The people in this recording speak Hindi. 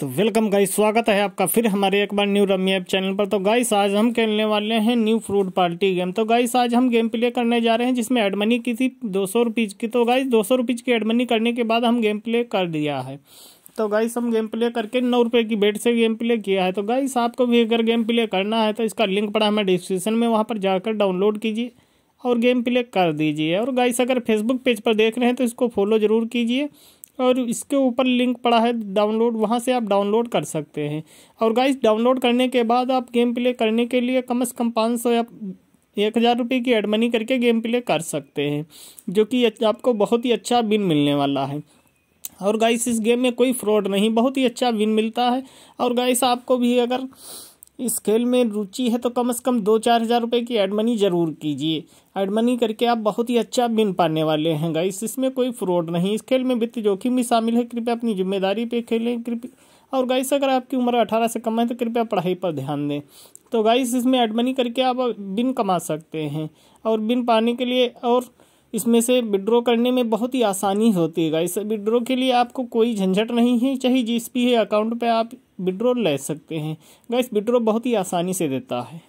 तो वेलकम गाइस स्वागत है आपका फिर हमारे एक बार न्यू रमी ऐप चैनल पर तो गाइस आज हम खेलने वाले हैं न्यू फ्रूट पार्टी गेम तो गाइस आज हम गेम प्ले करने जा रहे हैं जिसमें एडमनी की थी दो सौ रुपीज़ की तो गाइस दो सौ रुपीज़ की एडमनी करने के बाद हम गेम प्ले कर दिया है तो गाइस हम गेम प्ले करके नौ रुपये की बेट से गेम प्ले किया है तो गाइस आपको भी अगर गेम प्ले करना है तो इसका लिंक पड़ा हमें डिस्क्रिप्शन में वहाँ पर जाकर डाउनलोड कीजिए और गेम प्ले कर दीजिए और गाइस अगर फेसबुक पेज पर देख रहे हैं तो इसको फॉलो ज़रूर कीजिए और इसके ऊपर लिंक पड़ा है डाउनलोड वहाँ से आप डाउनलोड कर सकते हैं और गाइस डाउनलोड करने के बाद आप गेम प्ले करने के लिए कम से कम पाँच सौ या एक हज़ार रुपये की एड मनी करके गेम प्ले कर सकते हैं जो कि आपको बहुत ही अच्छा बिन मिलने वाला है और गाइस इस गेम में कोई फ्रॉड नहीं बहुत ही अच्छा विन मिलता है और गाइस आपको भी अगर इस खेल में रुचि है तो कम से कम दो चार हज़ार रुपये की एड मनी ज़रूर कीजिए एड मनी करके आप बहुत ही अच्छा बिन पाने वाले हैं गाइस इसमें कोई फ्रॉड नहीं इस खेल में वित्त जोखिम भी शामिल है कृपया अपनी जिम्मेदारी पे खेलें कृपया और गाइस अगर आपकी उम्र अठारह से कम है तो कृपया पढ़ाई पर ध्यान दें तो गाइस इसमें एड मनी करके आप बिन कमा सकते हैं और बिन पाने के लिए और इसमें से विड्रॉ करने में बहुत ही आसानी होती है गाइस विड्रॉ के लिए आपको कोई झंझट नहीं है चाहे जिस भी अकाउंट पर आप विड्रॉल ले सकते हैं गैस विड्रॉ बहुत ही आसानी से देता है